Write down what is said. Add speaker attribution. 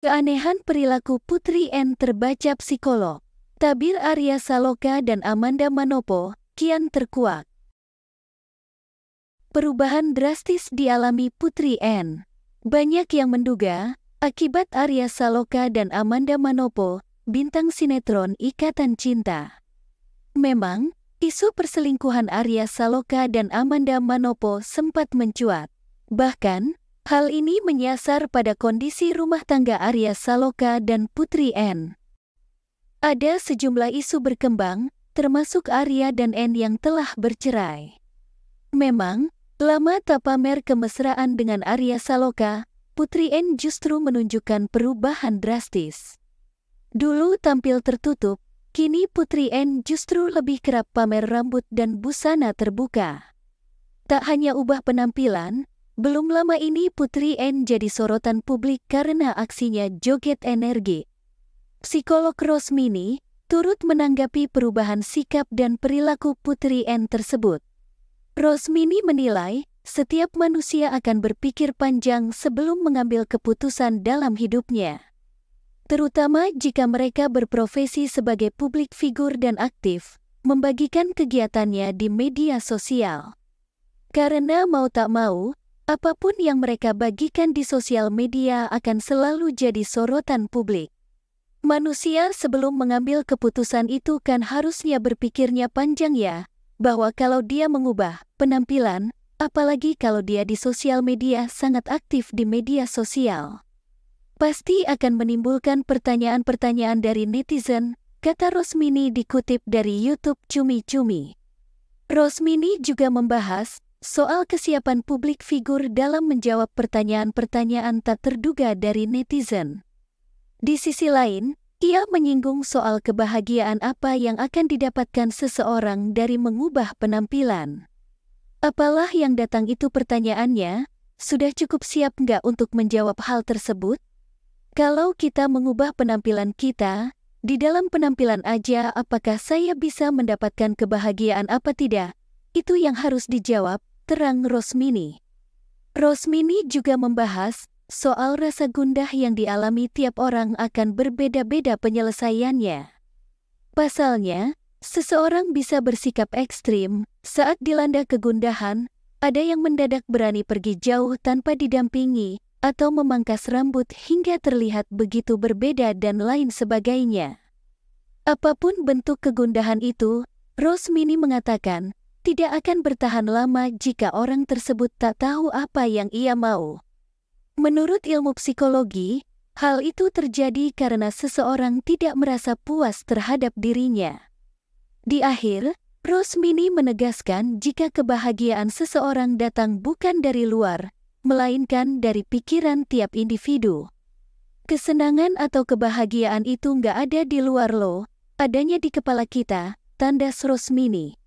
Speaker 1: Keanehan perilaku Putri N terbaca psikolog. Tabir Arya Saloka dan Amanda Manopo kian terkuak. Perubahan drastis dialami Putri N. Banyak yang menduga, akibat Arya Saloka dan Amanda Manopo, bintang sinetron Ikatan Cinta. Memang, isu perselingkuhan Arya Saloka dan Amanda Manopo sempat mencuat. Bahkan, Hal ini menyasar pada kondisi rumah tangga Arya Saloka dan Putri N. Ada sejumlah isu berkembang, termasuk Arya dan N yang telah bercerai. Memang, lama tak pamer kemesraan dengan Arya Saloka, Putri N justru menunjukkan perubahan drastis. Dulu tampil tertutup, kini Putri N justru lebih kerap pamer rambut dan busana terbuka. Tak hanya ubah penampilan, belum lama ini Putri N jadi sorotan publik karena aksinya joget energi. Psikolog Rosmini turut menanggapi perubahan sikap dan perilaku Putri N tersebut. Rosmini menilai, setiap manusia akan berpikir panjang sebelum mengambil keputusan dalam hidupnya. Terutama jika mereka berprofesi sebagai publik figur dan aktif, membagikan kegiatannya di media sosial. Karena mau tak mau, Apapun yang mereka bagikan di sosial media akan selalu jadi sorotan publik. Manusia sebelum mengambil keputusan itu kan harusnya berpikirnya panjang ya, bahwa kalau dia mengubah penampilan, apalagi kalau dia di sosial media sangat aktif di media sosial. Pasti akan menimbulkan pertanyaan-pertanyaan dari netizen, kata Rosmini dikutip dari YouTube Cumi Cumi. Rosmini juga membahas soal kesiapan publik figur dalam menjawab pertanyaan-pertanyaan tak terduga dari netizen. Di sisi lain, ia menyinggung soal kebahagiaan apa yang akan didapatkan seseorang dari mengubah penampilan. Apalah yang datang itu pertanyaannya, sudah cukup siap nggak untuk menjawab hal tersebut? Kalau kita mengubah penampilan kita, di dalam penampilan aja apakah saya bisa mendapatkan kebahagiaan apa tidak? Itu yang harus dijawab, terang Rosmini. Rosmini juga membahas soal rasa gundah yang dialami tiap orang akan berbeda-beda penyelesaiannya. Pasalnya, seseorang bisa bersikap ekstrim saat dilanda kegundahan, ada yang mendadak berani pergi jauh tanpa didampingi, atau memangkas rambut hingga terlihat begitu berbeda dan lain sebagainya. Apapun bentuk kegundahan itu, Rosmini mengatakan, tidak akan bertahan lama jika orang tersebut tak tahu apa yang ia mau. Menurut ilmu psikologi, hal itu terjadi karena seseorang tidak merasa puas terhadap dirinya. Di akhir, Rosmini menegaskan jika kebahagiaan seseorang datang bukan dari luar, melainkan dari pikiran tiap individu. Kesenangan atau kebahagiaan itu nggak ada di luar lo, adanya di kepala kita, tandas Rosmini.